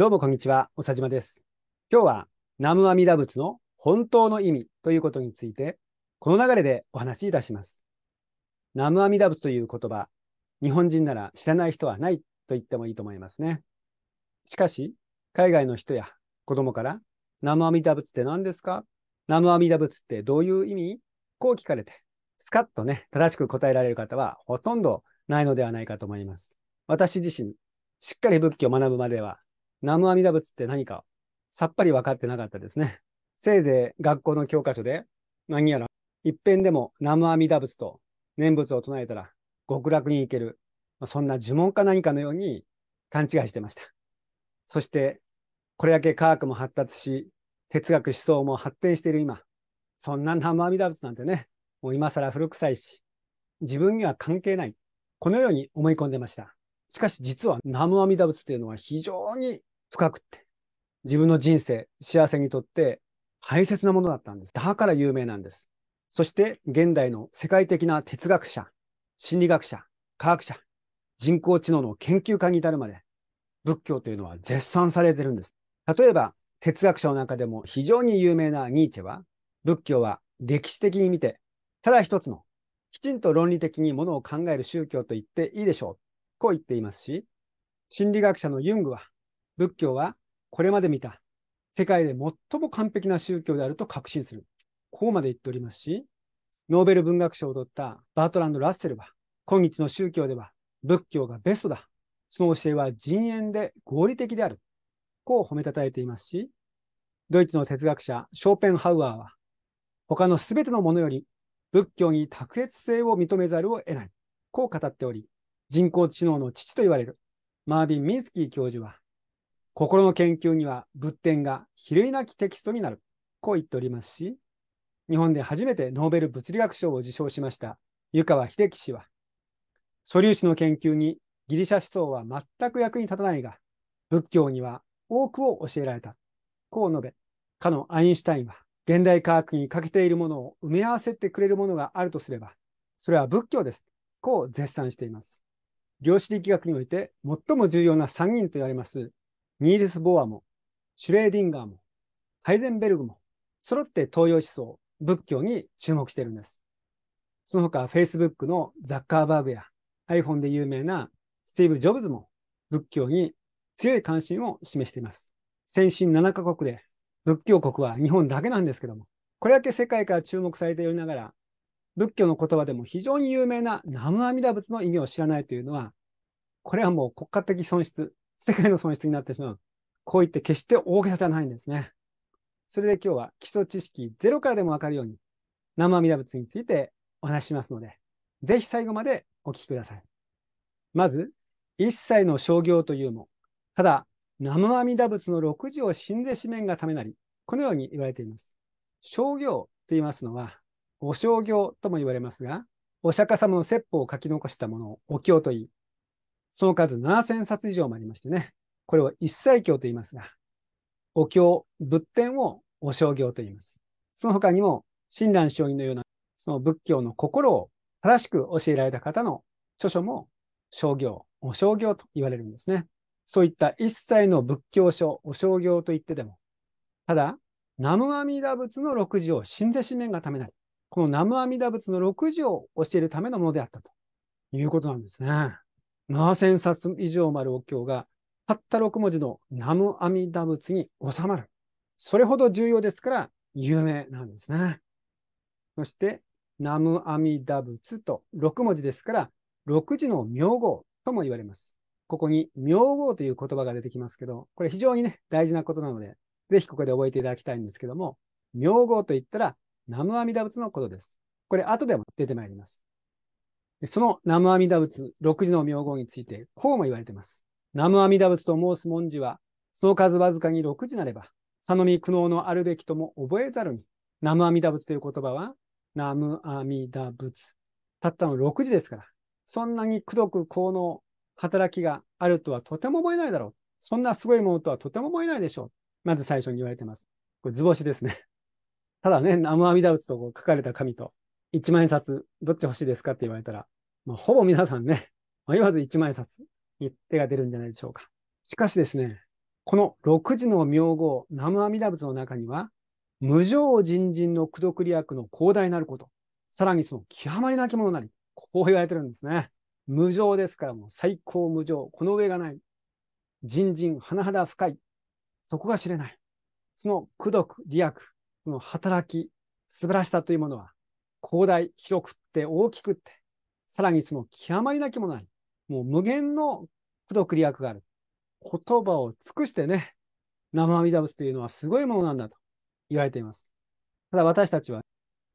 どうもこんにちは、おさじまです。今日は南無阿弥陀仏の本当の意味ということについて、この流れでお話しいたします。南無阿弥陀仏という言葉、日本人なら知らない人はないと言ってもいいと思いますね。しかし、海外の人や子供から、南無阿弥陀仏って何ですか南無阿弥陀仏ってどういう意味こう聞かれて、スカッとね、正しく答えられる方はほとんどないのではないかと思います。私自身、しっかり仏教を学ぶまでは南無阿弥陀仏って何か、さっぱり分かってなかったですね。せいぜい学校の教科書で、何やら、一遍でも南無阿弥陀仏と念仏を唱えたら、極楽に行ける。そんな呪文か何かのように勘違いしてました。そして、これだけ科学も発達し、哲学思想も発展している今、そんな南無阿弥陀仏なんてね、もう今更古臭いし、自分には関係ない。このように思い込んでました。しかし実は南無阿弥陀仏というのは非常に深くって、自分の人生、幸せにとって大切なものだったんです。だから有名なんです。そして現代の世界的な哲学者、心理学者、科学者、人工知能の研究家に至るまで、仏教というのは絶賛されてるんです。例えば、哲学者の中でも非常に有名なニーチェは、仏教は歴史的に見て、ただ一つの、きちんと論理的にものを考える宗教と言っていいでしょう。こう言っていますし、心理学者のユングは、仏教はこれまで見た世界で最も完璧な宗教であると確信する。こうまで言っておりますし、ノーベル文学賞を取ったバートランド・ラッセルは、今日の宗教では仏教がベストだ。その教えは人縁で合理的である。こう褒めたたえていますし、ドイツの哲学者ショーペンハウアーは、他のすべてのものより仏教に卓越性を認めざるを得ない。こう語っており、人工知能の父と言われるマービン・ミンスキー教授は、心の研究には仏典が比類なきテキストになる。こう言っておりますし、日本で初めてノーベル物理学賞を受賞しました湯川秀樹氏は、素粒子の研究にギリシャ思想は全く役に立たないが、仏教には多くを教えられた。こう述べ、かのアインシュタインは、現代科学に欠けているものを埋め合わせてくれるものがあるとすれば、それは仏教です。こう絶賛しています。量子力学において最も重要な3人と言われますニールス・ボアも、シュレーディンガーも、ハイゼンベルグも、揃って東洋思想、仏教に注目しているんです。その他、Facebook のザッカーバーグや iPhone で有名なスティーブ・ジョブズも仏教に強い関心を示しています。先進7カ国で、仏教国は日本だけなんですけども、これだけ世界から注目されておりながら、仏教の言葉でも非常に有名な南無阿弥陀仏の意味を知らないというのは、これはもう国家的損失、世界の損失になってしまう。こう言って決して大げさじゃないんですね。それで今日は基礎知識ゼロからでもわかるように生阿弥陀仏についてお話ししますので、ぜひ最後までお聞きください。まず、一切の商業というも、ただ生阿弥陀仏の六字を信ぜしめんがためなり、このように言われています。商業と言いますのは、お商業とも言われますが、お釈迦様の説法を書き残したものをお経と言い、その数7000冊以上もありましてね、これを一切経と言いますが、お経、仏典をお商業と言います。その他にも、親鸞聖人のような、その仏教の心を正しく教えられた方の著書も、商業、お商業と言われるんですね。そういった一切の仏教書、お商業と言ってでも、ただ、南無阿弥陀仏の六字を信者紙面がためない。この南無阿弥陀仏の六字を教えるためのものであったということなんですね。7000冊以上もあるお経が、たった6文字の南無阿弥陀仏に収まる。それほど重要ですから、有名なんですね。そして、南無阿弥陀仏と6文字ですから、6時の名号とも言われます。ここに名号という言葉が出てきますけど、これ非常にね、大事なことなので、ぜひここで覚えていただきたいんですけども、名号と言ったら、南無阿弥陀仏のことです。これ後でも出てまいります。その南無阿弥陀仏六時の名号について、こうも言われています。南無阿弥陀仏と申す文字は、その数わずかに6時なれば、佐野見苦悩のあるべきとも覚えざるに、南無阿弥陀仏という言葉は、南無阿弥陀仏。たったの6時ですから、そんなにくどく効能、働きがあるとはとても思えないだろう。そんなすごいものとはとても思えないでしょう。まず最初に言われています。これ図星ですね。ただね、南無阿弥陀仏と書かれた紙と、1万円札、どっち欲しいですかって言われたら、まあ、ほぼ皆さんね、迷 わず1万円札に手が出るんじゃないでしょうか。しかしですね、この6時の名号、南無阿弥陀仏の中には、無常人人の苦毒利益の広大なること、さらにその極まりなきものなり、こう言われてるんですね。無常ですからもう最高無常、この上がない。人人、甚だ深い。そこが知れない。その苦毒、利益、その働き、素晴らしさというものは、広大、広くって、大きくって、さらにその極まりなきものい。もう無限の不独利益がある。言葉を尽くしてね、生阿弥陀仏というのはすごいものなんだと言われています。ただ私たちは、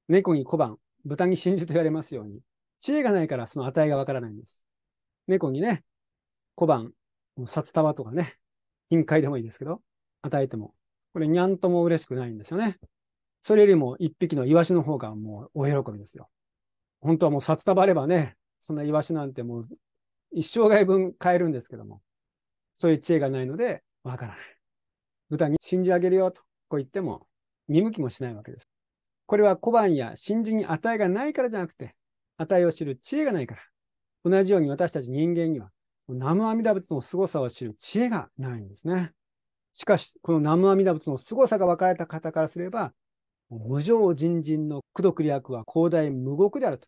猫に小判、豚に真珠と言われますように、知恵がないからその値がわからないんです。猫にね、小判、札束とかね、金塊でもいいですけど、与えても、これにゃんとも嬉しくないんですよね。それよりも一匹のイワシの方がもう大喜びですよ。本当はもう札束あればね、そんなイワシなんてもう一生涯分買えるんですけども、そういう知恵がないので、わからない。豚に信じ上げるよと、こう言っても、見向きもしないわけです。これは小判や真珠に値がないからじゃなくて、値を知る知恵がないから。同じように私たち人間には、南無阿弥陀仏の凄さを知る知恵がないんですね。しかし、この南無阿弥陀仏の凄さが分かれた方からすれば、無常人人の功徳略は広大無極であると。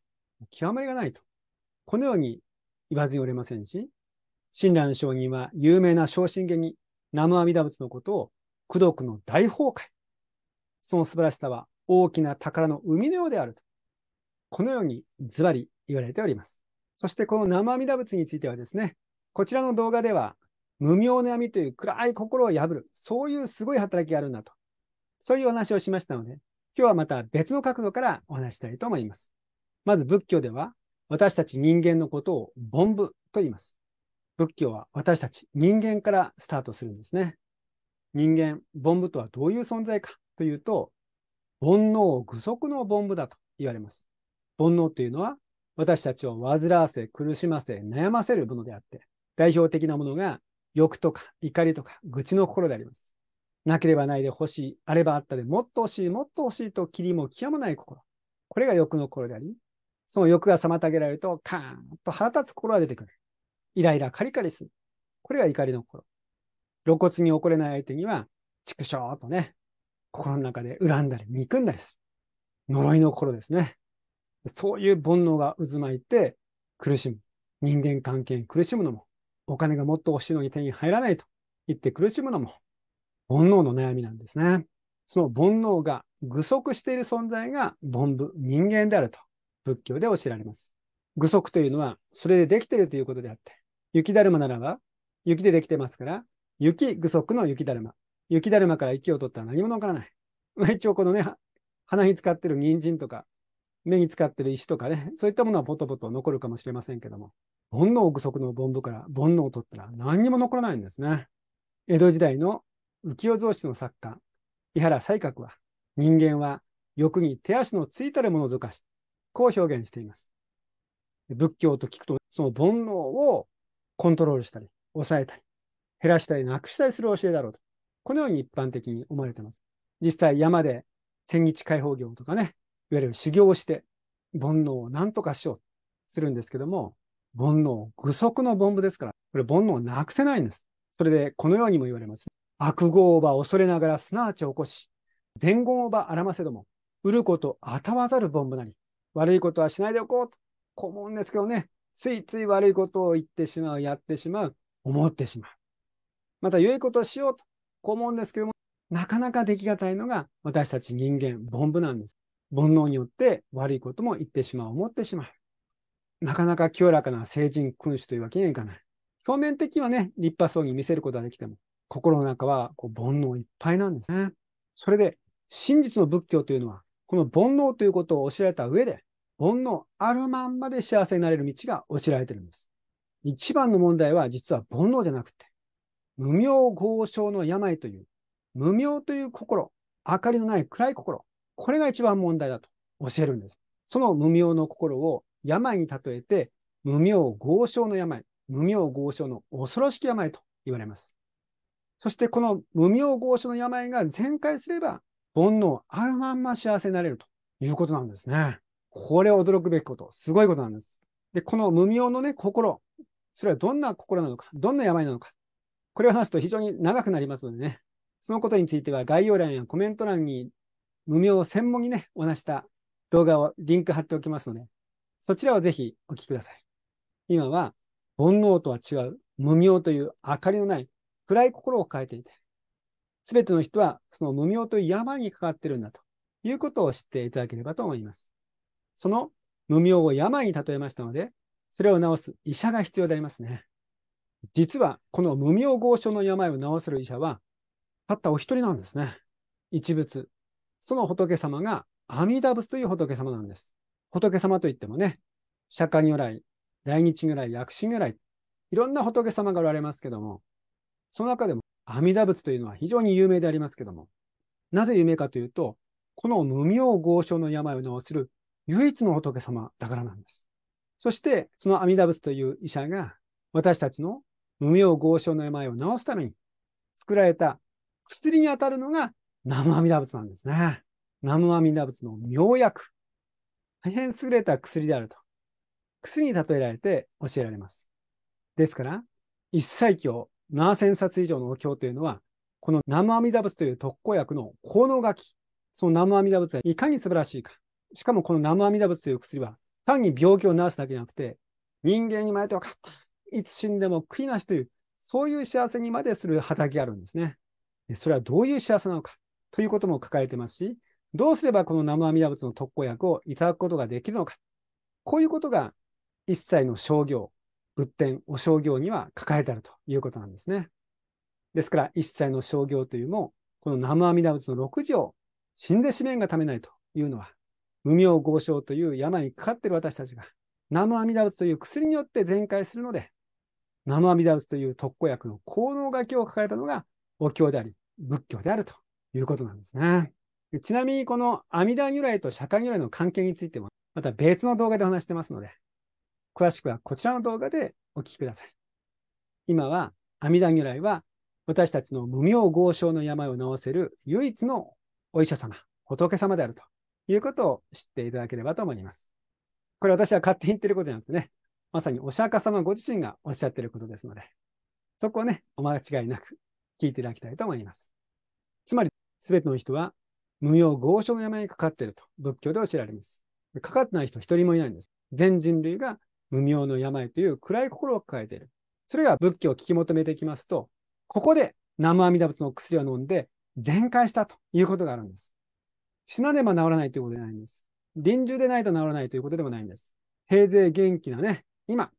極まりがないと。このように言わずにおれませんし、親鸞上人は有名な昇進下に南無阿弥陀仏のことを功徳の大崩壊。その素晴らしさは大きな宝の生みのようであると。このようにズバリ言われております。そしてこの南無阿弥陀仏についてはですね、こちらの動画では無明の闇という暗い心を破る、そういうすごい働きがあるんだと。そういうお話をしましたので、今日はまた別の角度からお話したいと思います。まず仏教では、私たち人間のことを凡夫と言います。仏教は私たち人間からスタートするんですね。人間、凡夫とはどういう存在かというと、煩悩具足の凡夫だと言われます。煩悩というのは、私たちを煩わせ、苦しませ、悩ませるものであって、代表的なものが欲とか怒りとか愚痴の心であります。なければないで欲しい、あればあったでもっと欲しい、もっと欲しいと、霧りも極まない心。これが欲の心であり、その欲が妨げられると、カーンと腹立つ心が出てくる。イライラカリカリする。これが怒りの心。露骨に怒れない相手には、畜生とね、心の中で恨んだり、憎んだりする。呪いの心ですね。そういう煩悩が渦巻いて苦しむ。人間関係に苦しむのも、お金がもっと欲しいのに手に入らないと言って苦しむのも、煩悩の悩みなんですね。その煩悩が具足している存在が凡夫、人間であると仏教で教えられます。具足というのはそれでできているということであって、雪だるまならば雪でできてますから、雪具足の雪だるま。雪だるまから息を取ったら何も残らない。まあ、一応このね、鼻に使ってる人参とか、目に使ってる石とかね、そういったものはポトポト残るかもしれませんけども、煩悩具足の凡夫から煩悩を取ったら何にも残らないんですね。江戸時代の浮世造詞の作家、伊原西角は、人間は欲に手足のついたるものぞかし、こう表現しています。仏教と聞くと、その煩悩をコントロールしたり、抑えたり、減らしたり、なくしたりする教えだろうと。このように一般的に思われています。実際山で千日解放業とかね、いわゆる修行をして、煩悩を何とかしようとするんですけども、煩悩、具足の凡部ですから、これ煩悩をなくせないんです。それでこのようにも言われます。悪号をば恐れながらすなわち起こし、伝言をばあらませども、売ることあたわざるボンブなり、悪いことはしないでおこうと、こう思うんですけどね、ついつい悪いことを言ってしまう、やってしまう、思ってしまう。また良いことをしようと、こう思うんですけども、なかなかできがたいのが私たち人間、ボンブなんです。煩悩によって悪いことも言ってしまう、思ってしまう。なかなか清らかな聖人君主というわけにはいかない。表面的にはね、立派そうに見せることができても、心の中はこう煩悩いっぱいなんですね。それで、真実の仏教というのは、この煩悩ということを教えられた上で、煩悩あるまんまで幸せになれる道が教えられてるんです。一番の問題は実は煩悩じゃなくて、無明豪商の病という、無明という心、明かりのない暗い心、これが一番問題だと教えるんです。その無明の心を病に例えて、無明豪商の病、無明豪商の恐ろしき病と言われます。そしてこの無名豪所の病が全開すれば、煩悩あるまんま幸せになれるということなんですね。これは驚くべきこと、すごいことなんです。で、この無名のね、心、それはどんな心なのか、どんな病なのか、これを話すと非常に長くなりますのでね、そのことについては概要欄やコメント欄に無名を専門にね、お話した動画をリンク貼っておきますので、そちらをぜひお聞きください。今は、煩悩とは違う無名という明かりのない暗い心を変えていて、すべての人はその無明という病にかかっているんだということを知っていただければと思います。その無明を病に例えましたので、それを治す医者が必要でありますね。実は、この無明合症の病を治せる医者は、たったお一人なんですね。一仏。その仏様が阿弥陀仏という仏様なんです。仏様といってもね、釈迦如来、大日如来、薬師如来、いろんな仏様がおられますけども、その中でも阿弥陀仏というのは非常に有名でありますけども、なぜ有名かというと、この無名豪症の病を治する唯一の仏様だからなんです。そして、その阿弥陀仏という医者が、私たちの無名豪症の病を治すために作られた薬にあたるのが南無阿弥陀仏なんですね。南無阿弥陀仏の妙薬。大変優れた薬であると。薬に例えられて教えられます。ですから、一切経7000冊以上のお経というのは、この南無阿弥陀仏という特効薬の効能書き、その南無阿弥陀仏がいかに素晴らしいか。しかもこの南無阿弥陀仏という薬は、単に病気を治すだけじゃなくて、人間にまれて分かった。いつ死んでも悔いなしという、そういう幸せにまでする働きがあるんですね。それはどういう幸せなのかということも書かれてますし、どうすればこの南無阿弥陀仏の特効薬をいただくことができるのか。こういうことが一切の商業、仏典、お商業には書かれてあるということなんですね。ですから、一切の商業というも、この南無阿弥陀仏の6条、死んで紙面がためないというのは、無名豪唱という病にかかっている私たちが、南無阿弥陀仏という薬によって全開するので、南無阿弥陀仏という特効薬の効能書きを書かれたのが、お経であり、仏教であるということなんですね。ちなみに、この阿弥陀如来と釈迦如来の関係についても、また別の動画で話してますので、詳しくはこちらの動画でお聞きください。今は、阿弥陀如来は私たちの無名豪唱の病を治せる唯一のお医者様、仏様であるということを知っていただければと思います。これ私は勝手に言ってることじゃなくてね、まさにお釈迦様ご自身がおっしゃってることですので、そこをね、お間違いなく聞いていただきたいと思います。つまり、すべての人は無名豪唱の病にかかっていると仏教で教えられます。かかってない人一人もいないんです。全人類が無名の病という暗い心を抱えている。それが仏教を聞き求めていきますと、ここで南無阿弥陀仏の薬を飲んで全開したということがあるんです。死なねば治らないということではないんです。臨終でないと治らないということでもないんです。平勢元気なね、今、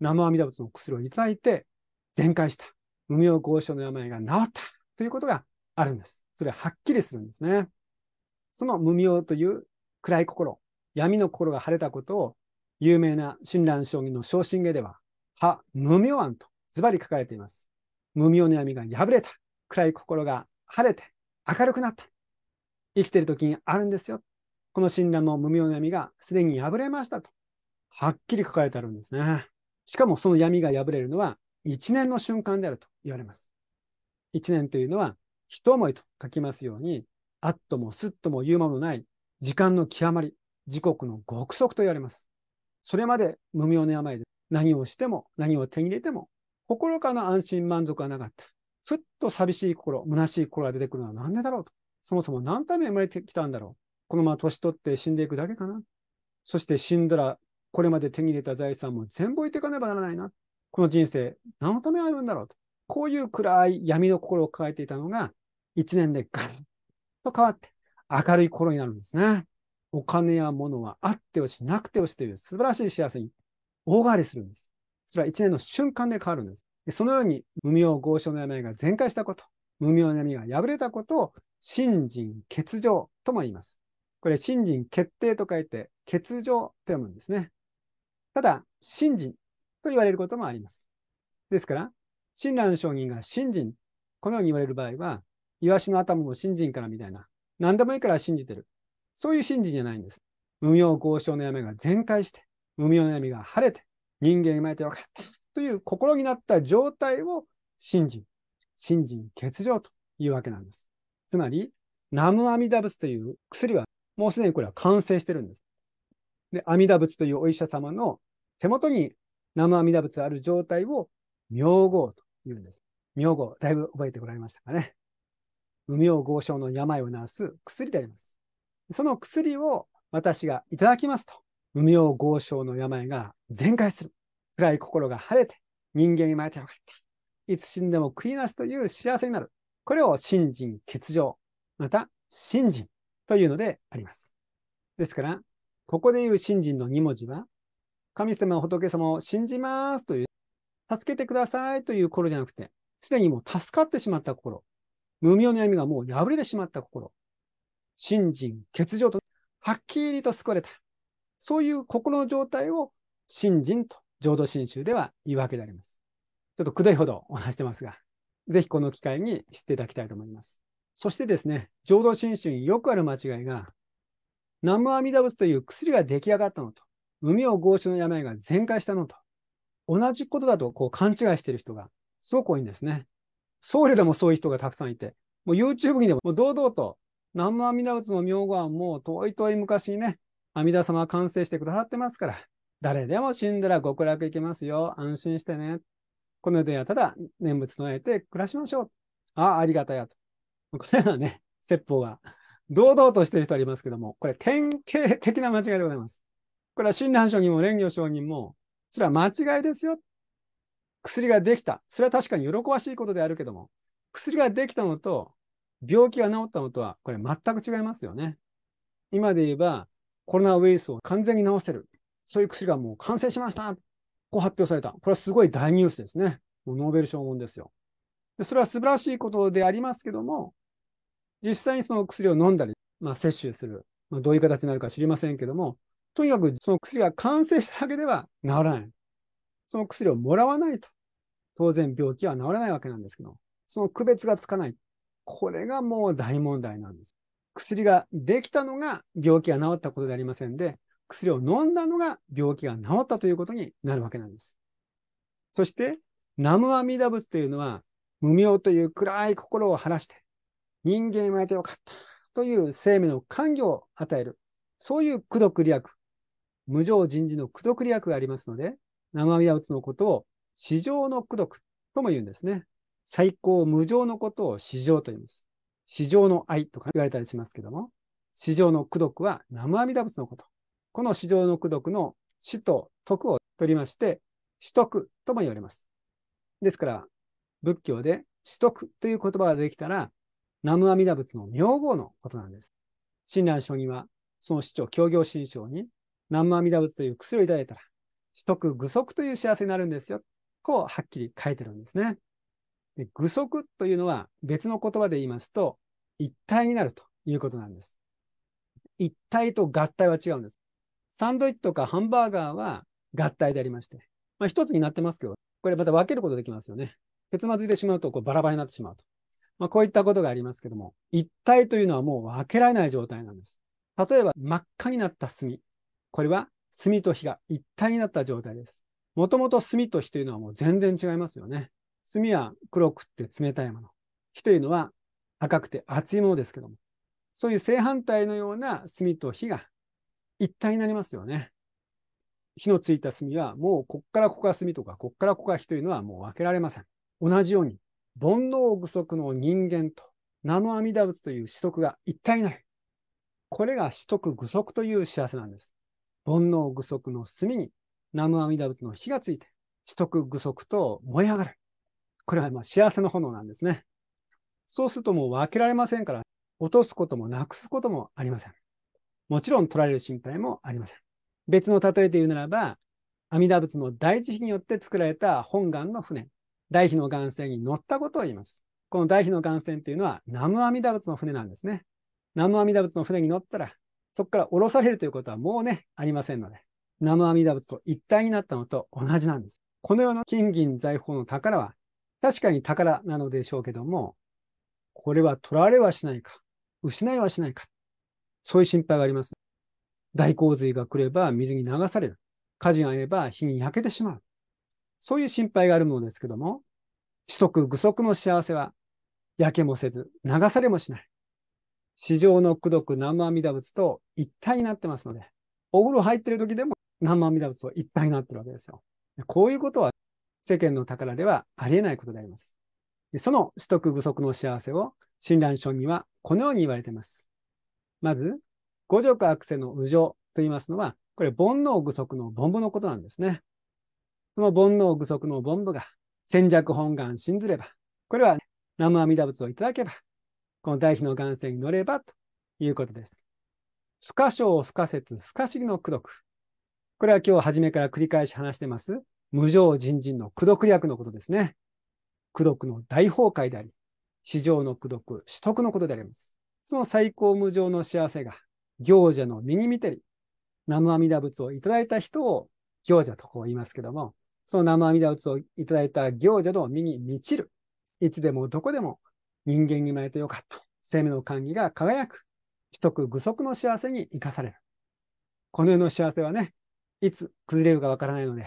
南無阿弥陀仏の薬をいただいて全開した。無名合掌の病が治ったということがあるんです。それははっきりするんですね。その無名という暗い心、闇の心が晴れたことを有名な親鸞将棋の昇進下では、は無明案とズバリ書かれています。無明の闇が破れた。暗い心が晴れて明るくなった。生きている時にあるんですよ。この親鸞も無明の闇がすでに破れましたと。はっきり書かれてあるんですね。しかもその闇が破れるのは1年の瞬間であると言われます。1年というのは、一思いと書きますように、あっともすっとも言うまもない時間の極まり、時刻の極速と言われます。それまで無名の病で何をしても何を手に入れても心からの安心満足はなかった。ふっと寂しい心、虚しい心が出てくるのは何でだろうと。そもそも何のために生まれてきたんだろう。このまま年取って死んでいくだけかな。そして死んだら、これまで手に入れた財産も全部置いていかねばならないな。この人生、何のためあるんだろうと。こういう暗い闇の心を抱えていたのが、一年でガランと変わって、明るい頃になるんですね。お金や物はあってよし、なくてよしという素晴らしい幸せに大変わりするんです。それは一年の瞬間で変わるんです。でそのように、無名豪商の病が全開したこと、無名の闇が破れたことを、信心欠場とも言います。これ、信心決定と書いて、欠場と読むんですね。ただ、信心と言われることもあります。ですから、親鸞商人が信心、このように言われる場合は、イワシの頭も信心からみたいな、何でもいいから信じてる。そういう信心じゃないんです。無明交渉の闇が全開して、無明の闇が晴れて、人間生まれてよかったという心になった状態を信心、信心欠場というわけなんです。つまり、ナムアミダ仏という薬はもうすでにこれは完成してるんです。で、阿弥陀仏というお医者様の手元に生阿弥陀仏ある状態を妙号と言うんです。明号、だいぶ覚えてこられましたかね。無明合症の病を治す薬であります。その薬を私がいただきますと、無名豪商の病が全開する。暗い心が晴れて、人間にまれてよかった。いつ死んでも悔いなしという幸せになる。これを信心欠場、また信心というのであります。ですから、ここで言う信心の2文字は、神様、仏様を信じますという、助けてくださいという心じゃなくて、すでにもう助かってしまった心、無明の闇がもう破れてしまった心、信心欠如と、はっきりと救われた。そういう心の状態を信心と浄土真宗では言うわけであります。ちょっとくどいほどお話してますが、ぜひこの機会に知っていただきたいと思います。そしてですね、浄土真宗によくある間違いが、南無阿弥陀仏という薬が出来上がったのと、海を合衆の病が全壊したのと、同じことだとこう勘違いしている人がすごく多いんですね。僧侶でもそういう人がたくさんいて、もう YouTube にでも堂々と南無阿弥陀仏の名号はもう遠い遠い昔にね、阿弥陀様は完成してくださってますから、誰でも死んだら極楽行けますよ。安心してね。この世ではただ念仏唱えて暮らしましょう。ああ、ありがたやと。これはね、説法が堂々としてる人ありますけども、これ典型的な間違いでございます。これは親鸞商人も蓮行上人も、それは間違いですよ。薬ができた。それは確かに喜ばしいことであるけども、薬ができたのと、病気が治ったのとは、これ全く違いますよね。今で言えば、コロナウイルスを完全に治せる。そういう薬がもう完成しましたこう発表された。これはすごい大ニュースですね。もうノーベル賞もんですよで。それは素晴らしいことでありますけども、実際にその薬を飲んだり、まあ、摂取する、まあ、どういう形になるか知りませんけども、とにかくその薬が完成しただけでは治らない。その薬をもらわないと、当然病気は治らないわけなんですけど、その区別がつかない。これがもう大問題なんです。薬ができたのが病気が治ったことでありませんで、薬を飲んだのが病気が治ったということになるわけなんです。そして、南無阿弥陀仏というのは、無明という暗い心を晴らして、人間をやってよかったという生命の感業を与える、そういう功徳利益、無常人事の功徳利益がありますので、南無阿弥陀仏のことを、至上の功徳とも言うんですね。最高無常のことを市場と言います。市場の愛とか言われたりしますけども、市場の功徳は生阿弥陀仏のこと。この市場の功徳の死と徳を取りまして、死徳とも言われます。ですから、仏教で死徳という言葉ができたら、南無阿弥陀仏の名号のことなんです。親鸞聖人は、その市長、協業新章に、南無阿弥陀仏という薬をいただいたら、死徳具足という幸せになるんですよ。こう、はっきり書いてるんですね。で具足というのは別の言葉で言いますと、一体になるということなんです。一体と合体は違うんです。サンドイッチとかハンバーガーは合体でありまして、まあ、一つになってますけど、これまた分けることできますよね。結末てしまうとこうバラバラになってしまうと。まあ、こういったことがありますけども、一体というのはもう分けられない状態なんです。例えば真っ赤になった炭。これは炭と火が一体になった状態です。もともと炭と火というのはもう全然違いますよね。炭は黒くって冷たいもの。火というのは赤くて熱いものですけども、そういう正反対のような炭と火が一体になりますよね。火のついた炭はもうこっからここが炭とか、こっからここが火というのはもう分けられません。同じように、煩悩具足の人間と生阿弥陀仏という子徳が一体になる。これが子徳具足という幸せなんです。煩悩具足の炭に南無阿弥陀仏の火がついて、子徳具足と燃え上がる。これはまあ幸せの炎なんですね。そうするともう分けられませんから、落とすこともなくすこともありません。もちろん取られる心配もありません。別の例えで言うならば、阿弥陀仏の大慈悲によって作られた本願の船、大悲の岩船に乗ったことを言います。この大悲の岩船というのは南無阿弥陀仏の船なんですね。南無阿弥陀仏の船に乗ったら、そこから降ろされるということはもうね、ありませんので、南無阿弥陀仏と一体になったのと同じなんです。この世の金銀財宝の宝は確かに宝なのでしょうけども、これは取られはしないか、失いはしないか、そういう心配があります。大洪水が来れば水に流される。火事があれば火に焼けてしまう。そういう心配があるものですけども、四足愚足の幸せは、焼けもせず、流されもしない。市場のどく。南無阿弥陀仏と一体になってますので、お風呂入ってる時でも南無阿弥陀仏と一体になってるわけですよ。こういうことは世間の宝ではありえないことであります。その取得不足の幸せを親鸞書にはこのように言われています。まず、五辱悪世の右上と言いますのは、これ煩悩具足の凡母のことなんですね。その煩悩具足の凡母が戦弱本願信ずれば、これは南無阿弥陀仏をいただけば、この大悲の眼線に乗ればということです。不可証不可説不可思議の功徳。これは今日初めから繰り返し話してます。無常人人の苦毒略のことですね。苦毒の大崩壊であり、市場の苦毒、取得のことであります。その最高無常の幸せが、行者の右見てり、生阿弥陀仏をいただいた人を行者とこう言いますけども、その生阿弥陀仏をいただいた行者の身に満ちる。いつでもどこでも人間に生まれてよかった。生命の歓喜が輝く。取得具足の幸せに生かされる。この世の幸せはね、いつ崩れるかわからないので、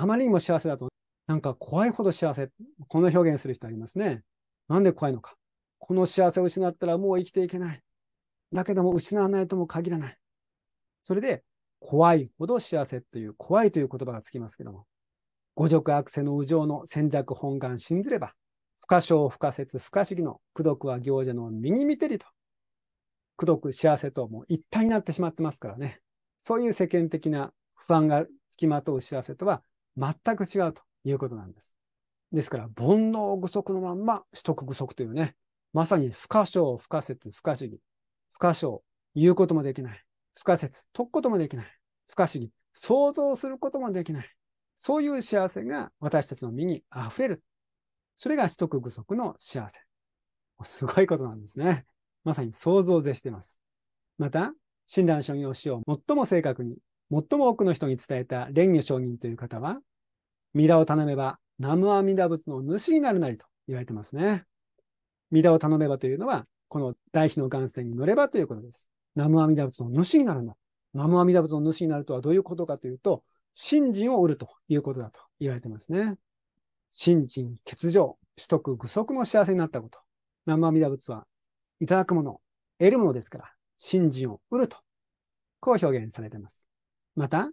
あまりにも幸せだと、なんか怖いほど幸せ、この表現する人ありますね。なんで怖いのか。この幸せを失ったらもう生きていけない。だけども失わないとも限らない。それで、怖いほど幸せという、怖いという言葉がつきますけども、五辱悪世の右上の戦弱本願信ずれば、不可笑不可説不可思議の苦毒は行者の右見てりと、苦毒幸せともう一体になってしまってますからね。そういう世間的な不安がつきまとう幸せとは全く違うということなんです。ですから、煩悩具足のまんま、取得具足というね、まさに不可証、不可説、不可主義。不可証、言うこともできない。不可説、解くこともできない。不可主義、想像することもできない。そういう幸せが私たちの身に溢れる。それが取得具足の幸せ。すごいことなんですね。まさに想像を絶しています。また、親鸞聖人をを最も正確に、最も多くの人に伝えた蓮如上人という方は、ミラを頼めば、南無阿弥陀仏の主になるなりと言われてますね。ミラを頼めばというのは、この大悲の眼線に乗ればということです。南無阿弥陀仏の主になるんだ。南無阿弥陀仏の主になるとはどういうことかというと、信心を得るということだと言われてますね。信心、欠如、取得、具足の幸せになったこと。南無阿弥陀仏はいただくもの、得るものですから、信心を得ると、こう表現されています。また、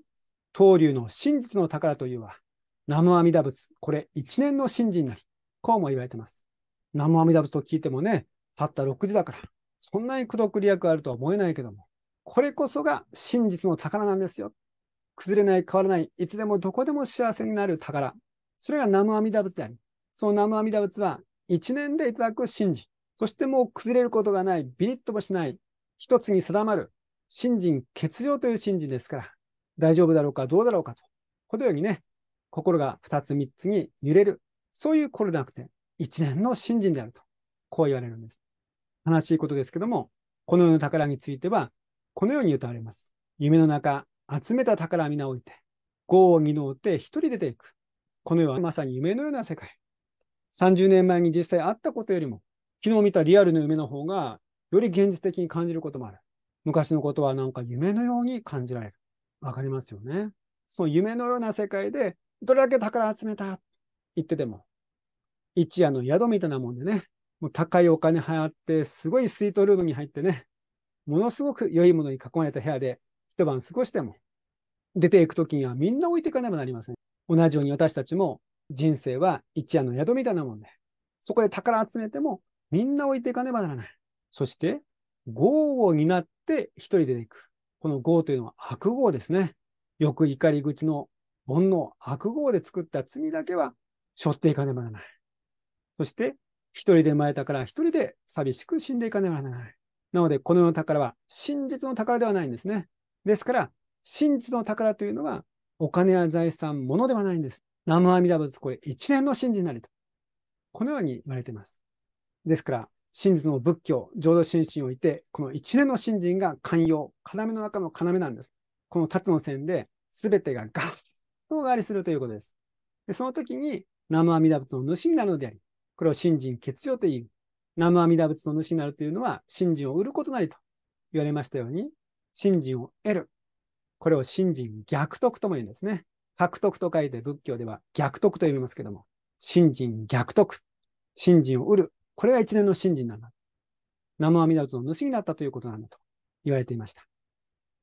東流の真実の宝というは、南無阿弥陀仏、これ一年の事になり、こうも言われてます。南無阿弥陀仏と聞いてもね、たった6時だから、そんなに功徳利益あるとは思えないけども、これこそが真実の宝なんですよ。崩れない、変わらない、いつでもどこでも幸せになる宝。それが南無阿弥陀仏であり、その南無阿弥陀仏は一年でいただく真事、そしてもう崩れることがない、ビリッともしない、一つに定まる、信心欠如という信心ですから、大丈夫だろうか、どうだろうかと、このようにね、心が2つ3つに揺れる、そういう頃でなくて、一年の信心であると、こう言われるんです。悲しいことですけども、この世の宝については、このように歌われます。夢の中、集めた宝皆置いて、業を祈って一人出ていく。この世はまさに夢のような世界。30年前に実際あったことよりも、昨日見たリアルの夢の方が、より現実的に感じることもある。昔のことはなんか夢のように感じられる。わかりますよね。その夢のような世界でどれだけ宝集めた言ってても、一夜の宿みたいなもんでね、もう高いお金払って、すごいスイートルームに入ってね、ものすごく良いものに囲まれた部屋で一晩過ごしても、出ていくときにはみんな置いていかねばなりません。同じように私たちも人生は一夜の宿みたいなもんで、そこで宝集めてもみんな置いていかねばならない。そして、豪を担って一人で出ていく。この豪というのは白豪ですね。よく怒り口の煩悩、悪業で作った罪だけは背負っていかねばならない。そして、一人で生まれたから一人で寂しく死んでいかねばならない。なので、この世の宝は真実の宝ではないんですね。ですから、真実の宝というのは、お金や財産、ものではないんです。南無阿弥陀仏、これ一年の真実なりと。このように言われています。ですから、真実の仏教、浄土真心をいて、この一年の信心が寛容、要の中の要なんです。この立つの線で、すべてがガッお代わりするということです。でその時に、生阿弥陀仏の主になるのであり、これを信心欠如という。生阿弥陀仏の主になるというのは、信心を売ることなりと言われましたように、信心を得る。これを信心逆徳とも言うんですね。獲得と書いて仏教では逆徳と呼びますけども、信心逆徳。信心を売る。これが一年の信心なんだ。生阿弥陀仏の主になったということなんだと言われていました。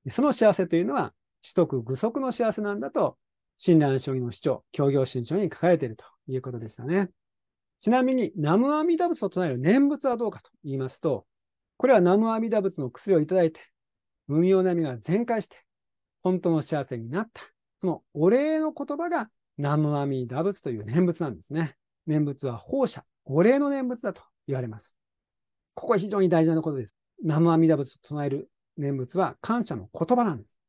その幸せというのは、取徳具足の幸せなんだと親鸞聖棋の主張、協業新書に書かれているということでしたね。ちなみに、南無阿弥陀仏を唱える念仏はどうかと言いますと、これは南無阿弥陀仏の薬をいただいて、運用並みが全開して、本当の幸せになった。そのお礼の言葉が南無阿弥陀仏という念仏なんですね。念仏は放射、お礼の念仏だと言われます。ここは非常に大事なことです。南無阿弥陀仏を唱える念仏は感謝の言葉なんです。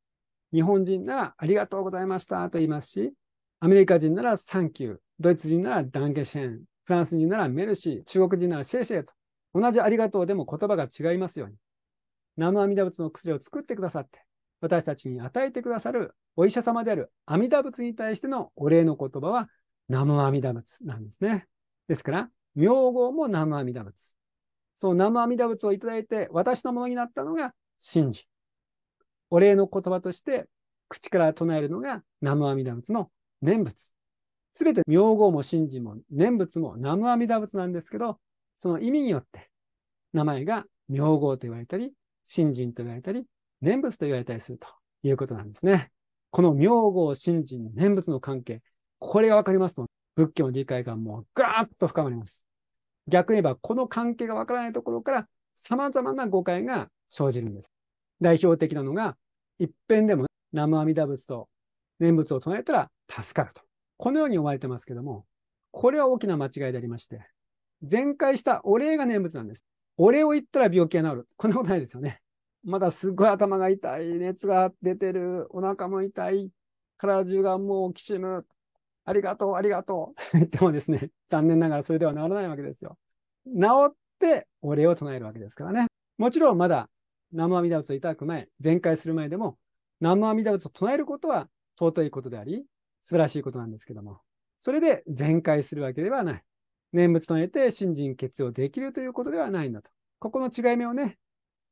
日本人ならありがとうございましたと言いますし、アメリカ人ならサンキュー、ドイツ人ならダンケシェン、フランス人ならメルシー、中国人ならシェイシェイと、同じありがとうでも言葉が違いますように。南無阿弥陀仏の薬を作ってくださって、私たちに与えてくださるお医者様である阿弥陀仏に対してのお礼の言葉は、南無阿弥陀仏なんですね。ですから、名号も南無阿弥陀仏。その南無阿弥陀仏をいただいて、私のものになったのが、真ジ。お礼の言葉として口から唱えるのが南無阿弥陀仏の念仏。すべて名号も信心も念仏も南無阿弥陀仏なんですけど、その意味によって名前が名号と言われたり、信心と言われたり、念仏と言われたりするということなんですね。この名号、神人、念仏の関係、これが分かりますと、仏教の理解がもうガーッと深まります。逆に言えば、この関係が分からないところから、様々な誤解が生じるんです。代表的なのが、一遍でも、ね、南無阿弥陀仏と念仏を唱えたら助かると。このように思われてますけども、これは大きな間違いでありまして、全開したお礼が念仏なんです。お礼を言ったら病気が治る。こんなことないですよね。まだすごい頭が痛い、熱が出てる、お腹も痛い、体中がもうきしむ、ありがとう、ありがとう。言ってもですね、残念ながらそれでは治らないわけですよ。治ってお礼を唱えるわけですからね。もちろんまだ南無阿弥陀仏をいく前、全開する前でも、南無阿弥陀仏を唱えることは尊いことであり、素晴らしいことなんですけども、それで全開するわけではない。念仏唱えて信心結をできるということではないんだと。ここの違い目をね、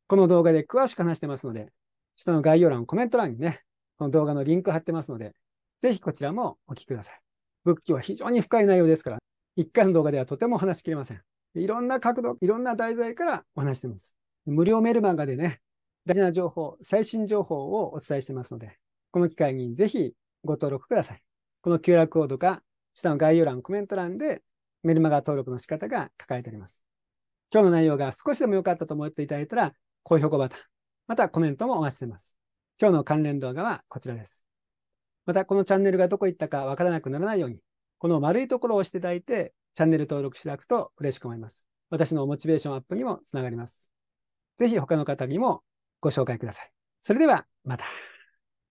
この動画で詳しく話してますので、下の概要欄、コメント欄にね、この動画のリンク貼ってますので、ぜひこちらもお聞きください。仏教は非常に深い内容ですから、一回の動画ではとても話しきれません。いろんな角度、いろんな題材からお話してます。無料メルマガでね、大事な情報、最新情報をお伝えしてますので、この機会にぜひご登録ください。この QR コードか、下の概要欄、コメント欄でメルマガ登録の仕方が書かれております。今日の内容が少しでも良かったと思っていただいたら、高評価ボタン、またコメントもお待ちしています。今日の関連動画はこちらです。また、このチャンネルがどこ行ったかわからなくならないように、この丸いところを押していただいて、チャンネル登録していただくと嬉しく思います。私のモチベーションアップにもつながります。ぜひ他の方にもご紹介ください。それではまた。